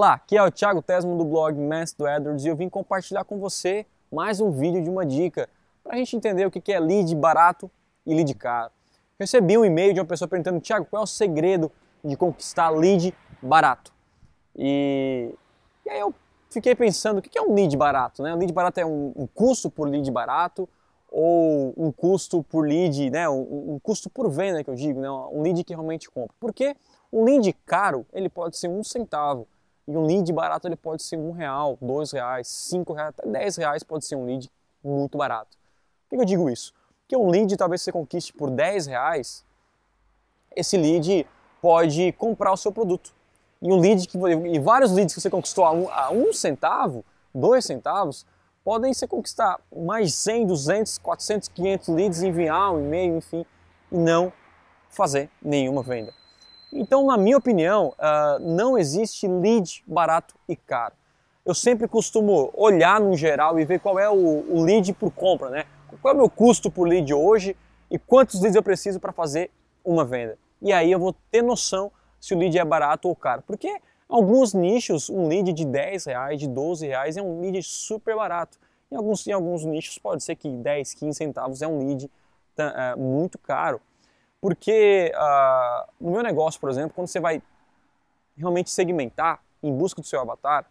Olá, aqui é o Thiago Tesmo do blog do Edwards e eu vim compartilhar com você mais um vídeo de uma dica para a gente entender o que é lead barato e lead caro. Recebi um e-mail de uma pessoa perguntando, Thiago, qual é o segredo de conquistar lead barato? E, e aí eu fiquei pensando, o que é um lead barato? Né? Um lead barato é um, um custo por lead barato ou um custo por lead, né? um, um custo por venda que eu digo, né? um lead que realmente compra. Porque um lead caro ele pode ser um centavo, e um lead barato ele pode ser um real, dois reais, cinco reais, até dez reais pode ser um lead muito barato. Por que eu digo isso? Porque um lead talvez você conquiste por dez reais, esse lead pode comprar o seu produto. E um lead que e vários leads que você conquistou a um, a um centavo, dois centavos, podem ser conquistar mais 100, 200, 400, 500 leads, enviar um e-mail, enfim, e não fazer nenhuma venda. Então, na minha opinião, uh, não existe lead barato e caro. Eu sempre costumo olhar no geral e ver qual é o, o lead por compra, né? Qual é o meu custo por lead hoje e quantos leads eu preciso para fazer uma venda. E aí eu vou ter noção se o lead é barato ou caro. Porque alguns nichos, um lead de 10 reais, de 12 reais é um lead super barato. Em alguns, em alguns nichos pode ser que 10, 15 centavos é um lead tá, é, muito caro. Porque uh, no meu negócio, por exemplo, quando você vai realmente segmentar em busca do seu avatar,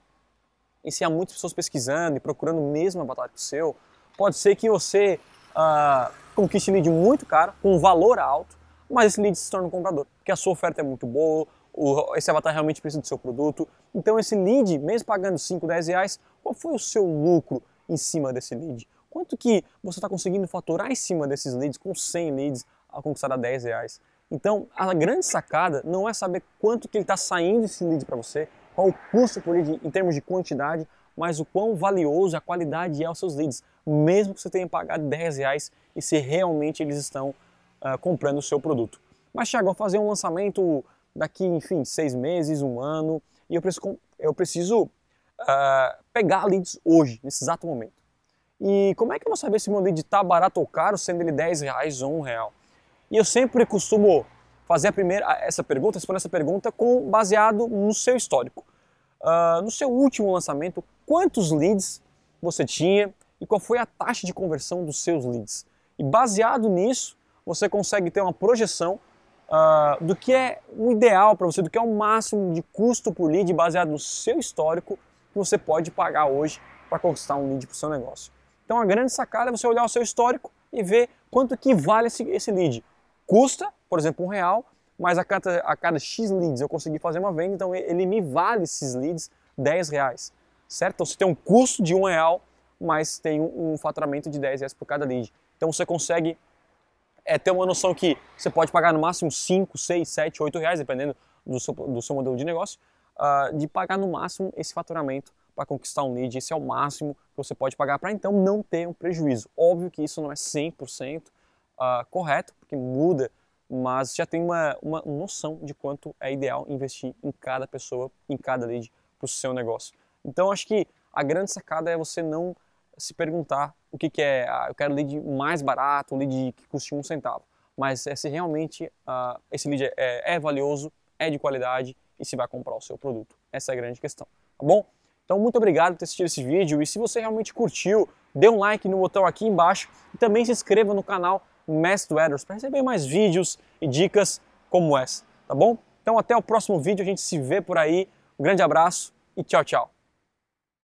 e se há muitas pessoas pesquisando e procurando o mesmo avatar que o seu, pode ser que você uh, conquiste lead muito caro, com um valor alto, mas esse lead se torna um comprador, porque a sua oferta é muito boa, o, esse avatar realmente precisa do seu produto. Então esse lead, mesmo pagando 5, 10 reais, qual foi o seu lucro em cima desse lead? Quanto que você está conseguindo faturar em cima desses leads, com 100 leads, a conquistar a 10 reais. Então, a grande sacada não é saber quanto que ele está saindo esse lead para você, qual o custo por lead em termos de quantidade, mas o quão valioso a qualidade é aos seus leads, mesmo que você tenha pagado 10 reais e se realmente eles estão uh, comprando o seu produto. Mas, Thiago, eu vou fazer um lançamento daqui, enfim, seis meses, um ano, e eu preciso, eu preciso uh, pegar leads hoje, nesse exato momento. E como é que eu vou saber se meu lead está barato ou caro, sendo ele 10 reais ou 1 real? E eu sempre costumo fazer a primeira, essa pergunta, responder essa pergunta com, baseado no seu histórico. Uh, no seu último lançamento, quantos leads você tinha e qual foi a taxa de conversão dos seus leads? E baseado nisso, você consegue ter uma projeção uh, do que é o ideal para você, do que é o máximo de custo por lead baseado no seu histórico que você pode pagar hoje para conquistar um lead para o seu negócio. Então a grande sacada é você olhar o seu histórico e ver quanto que vale esse, esse lead custa, por exemplo, um real, mas a cada, a cada X leads eu consegui fazer uma venda, então ele me vale esses leads 10 reais, certo? Então você tem um custo de um real, mas tem um, um faturamento de 10 reais por cada lead. Então você consegue é, ter uma noção que você pode pagar no máximo 5, 6, 7, 8 reais, dependendo do seu, do seu modelo de negócio, uh, de pagar no máximo esse faturamento para conquistar um lead. Esse é o máximo que você pode pagar para então não ter um prejuízo. Óbvio que isso não é 100%, uh, correto, porque muda, mas já tem uma, uma noção de quanto é ideal investir em cada pessoa, em cada lead para o seu negócio. Então, acho que a grande sacada é você não se perguntar o que, que é, ah, eu quero lead mais barato, lead que custe um centavo, mas é se realmente ah, esse lead é, é, é, valioso, é de qualidade e se vai comprar o seu produto. Essa é a grande questão, tá bom? Então, muito obrigado por ter assistido esse vídeo e se você realmente curtiu, dê um like no botão aqui embaixo e também se inscreva no canal Mestre do para receber mais vídeos e dicas como essa, tá bom? Então até o próximo vídeo, a gente se vê por aí. Um grande abraço e tchau, tchau.